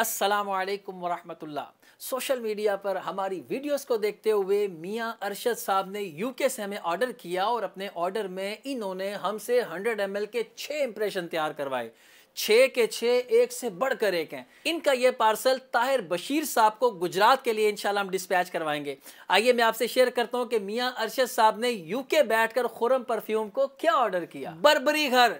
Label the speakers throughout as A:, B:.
A: असलकम वरहमतुल्ला social media पर हमारी वीडियोस को देखते हुए मियां अरशद साहब ने यूके से हमें ऑर्डर किया और अपने ऑर्डर में इन्होंने हमसे 100 एम के छः इम्प्रेशन तैयार करवाए छः के छः एक से बढ़कर एक हैं इनका ये पार्सल ताहिर बशीर साहब को गुजरात के लिए इंशाल्लाह हम डिस्पैच करवाएंगे आइए मैं आपसे शेयर करता हूँ कि मियाँ अरशद साहब ने यूके बैठकर खुरम परफ्यूम को क्या ऑर्डर किया बरबरी घर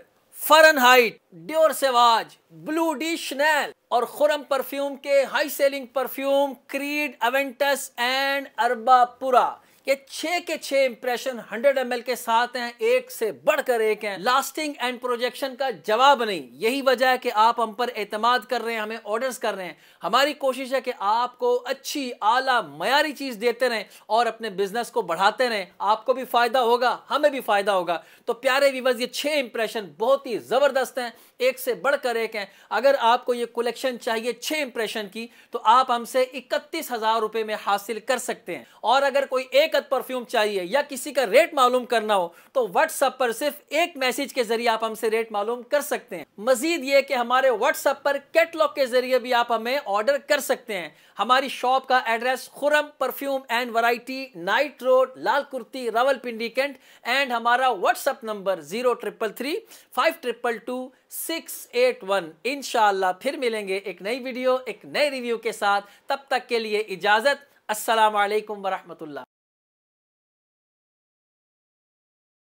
A: Fahrenheit Dior Sauvage blue de Chanel और खुरम परफ्यूम के high selling perfume Creed Aventus and अरबापुरा ये छह के छह इंप्रेशन 100 एम के साथ हैं एक से बढ़कर एक हैं लास्टिंग एंड प्रोजेक्शन का जवाब नहीं यही वजह है कि आप हम पर एतमाद कर रहे हैं हमें ऑर्डर्स कर रहे हैं हमारी कोशिश है कि आपको अच्छी आला मयारी चीज देते रहें और अपने बिजनेस को बढ़ाते रहें आपको भी फायदा होगा हमें भी फायदा होगा तो प्यारे विवर्स ये छह इंप्रेशन बहुत ही जबरदस्त हैं एक से बढ़कर एक हैं अगर आपको ये कलेक्शन चाहिए छह इंप्रेशन की तो आप हमसे इकतीस हजार रुपए में हासिल कर सकते हैं और अगर कोई एक हकीकत परफ्यूम चाहिए या किसी का रेट मालूम करना हो तो व्हाट्सएप पर सिर्फ एक मैसेज के जरिए आप हमसे रेट मालूम कर सकते हैं मजीद ये कि हमारे व्हाट्सएप पर कैटलॉग के जरिए भी आप हमें ऑर्डर कर सकते हैं हमारी शॉप का address Khurram perfume and variety night road Lal Kurti Rawalpindi cantt and हमारा WhatsApp number zero triple three five triple two six eight one इनशाला फिर मिलेंगे एक नई वीडियो एक नए रिव्यू के साथ तब तक के लिए इजाज़त असलकम वरहमल्ला